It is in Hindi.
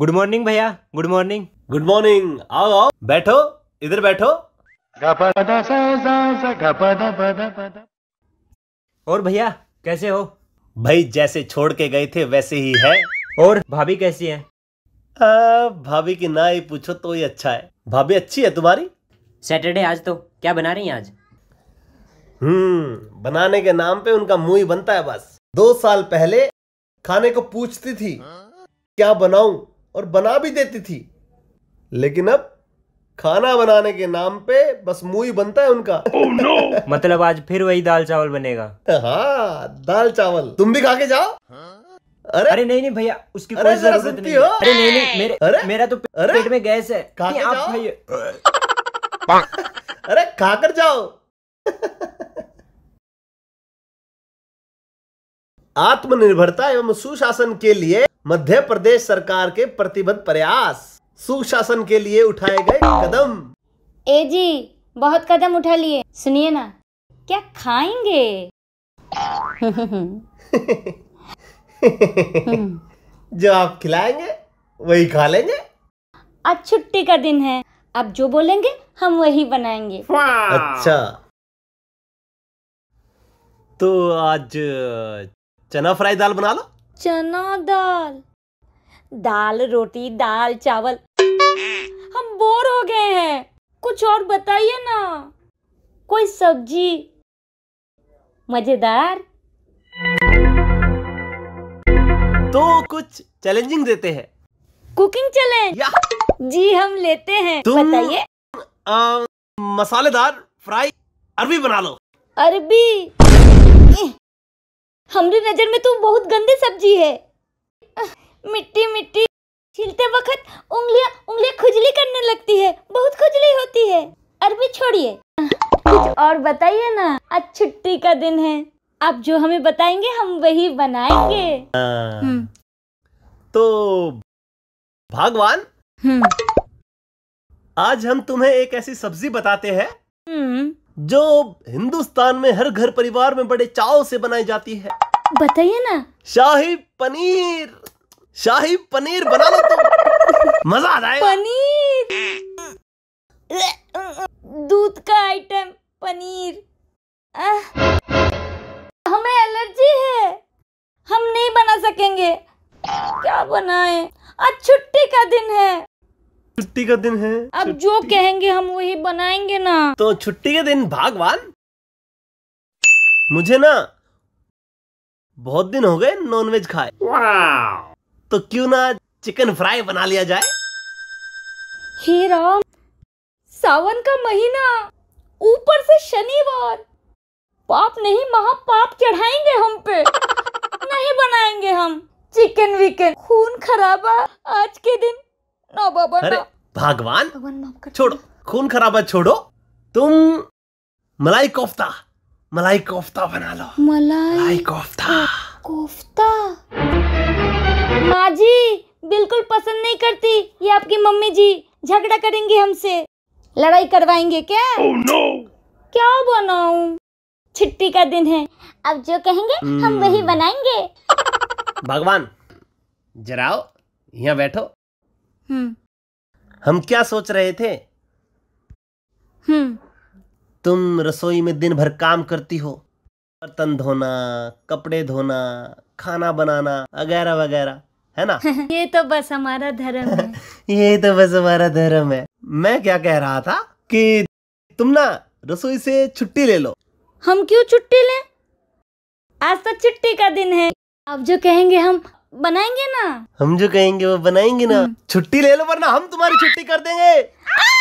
गुड मॉर्निंग भैया गुड मॉर्निंग गुड मॉर्निंग आओ आओ बैठो इधर बैठो और भैया कैसे हो भाई जैसे छोड़ के गए थे वैसे ही है और भाभी कैसी है भाभी की ना ही पूछो तो ही अच्छा है भाभी अच्छी है तुम्हारी सैटरडे आज तो क्या बना रही हैं आज हम्म बनाने के नाम पे उनका मुंह ही बनता है बस दो साल पहले खाने को पूछती थी क्या बनाऊं और बना भी देती थी लेकिन अब खाना बनाने के नाम पे बस मुंह ही बनता है उनका oh, no! मतलब आज फिर वही दाल चावल बनेगा हाँ दाल चावल तुम भी खा के जाओ हाँ? अरे अरे नहीं नहीं भैया उसकी कोई जरूरत नहीं अरे नहीं नहीं मेरे अरे? मेरा तो पेट में गैस है खा के आप खाइए अरे खा कर जाओ आत्मनिर्भरता एवं सुशासन के लिए मध्य प्रदेश सरकार के प्रतिबद्ध प्रयास सुशासन के लिए उठाए गए कदम ए जी बहुत कदम उठा लिए सुनिए ना क्या खाएंगे जो आप खिलाएंगे वही खा लेंगे आज छुट्टी का दिन है आप जो बोलेंगे हम वही बनाएंगे अच्छा तो आज चना फ्राई दाल बना लो चना दाल दाल रोटी दाल चावल हम बोर हो गए हैं कुछ और बताइए ना कोई सब्जी मजेदार तो कुछ चैलेंजिंग देते हैं कुकिंग चैलेंज जी हम लेते हैं बताइए मसालेदार फ्राई अरबी बना लो अरबी हमारी नज़र में तो बहुत गंदी सब्जी है मिट्टी मिट्टी छिलते वक्त उंगलियां उंगलियां खुजली करने लगती है बहुत खुजली होती है अरबी छोड़िए और बताइए ना आज छुट्टी का दिन है आप जो हमें बताएंगे हम वही बनाएंगे हाँ। हम्म। तो भगवान हम्म। आज हम तुम्हें एक ऐसी सब्जी बताते हैं हम्म। जो हिंदुस्तान में हर घर परिवार में बड़े चाव से बनाई जाती है बताइए ना शाही पनीर शाही पनीर बना लो तो मजा आ जाएगा पनीर दूध का आइटम पनीर आ, हमें एलर्जी है हम नहीं बना सकेंगे क्या बनाएं आज छुट्टी का दिन है छुट्टी का दिन है अब जो कहेंगे हम वही बनाएंगे ना तो छुट्टी के दिन भगवान मुझे ना बहुत दिन हो गए नॉनवेज खाए तो क्यों ना चिकन फ्राई बना लिया जाए हे राम सावन का महीना ऊपर से शनिवार पाप नहीं महापाप चढ़ाएंगे हम पे नहीं बनाएंगे हम चिकन विकन खून खराबा आज के दिन नो भगवान अरे भगवान भगवान छोड़ो खून खराब है छोड़ो तुम मलाई कोफ्ता मलाई कोफ्ता बना लो मलाई, मलाई कोफ्ता कोफ्ता माँ जी बिल्कुल पसंद नहीं करती ये आपकी मम्मी जी झगड़ा करेंगी हमसे लड़ाई करवाएंगे क्या oh, no. क्या बनाऊं छुट्टी का दिन है अब जो कहेंगे hmm. हम वही बनाएंगे भगवान जराओ यहाँ बैठो हम्म। हम क्या सोच रहे थे हम्म। तुम रसोई में दिन भर काम करती हो बर्तन धोना कपड़े धोना खाना बनाना वगैरह वगैरह है ना ये तो बस हमारा धर्म है ये तो बस हमारा धर्म है मैं क्या कह रहा था कि तुम ना रसोई से छुट्टी ले लो हम क्यों छुट्टी लें आज तो छुट्टी का दिन है आप जो कहेंगे हम बनाएंगे ना हम जो कहेंगे वो बनाएंगे ना हम्म। छुट्टी ले लो वरना हम तुम्हारी छुट्टी कर देंगे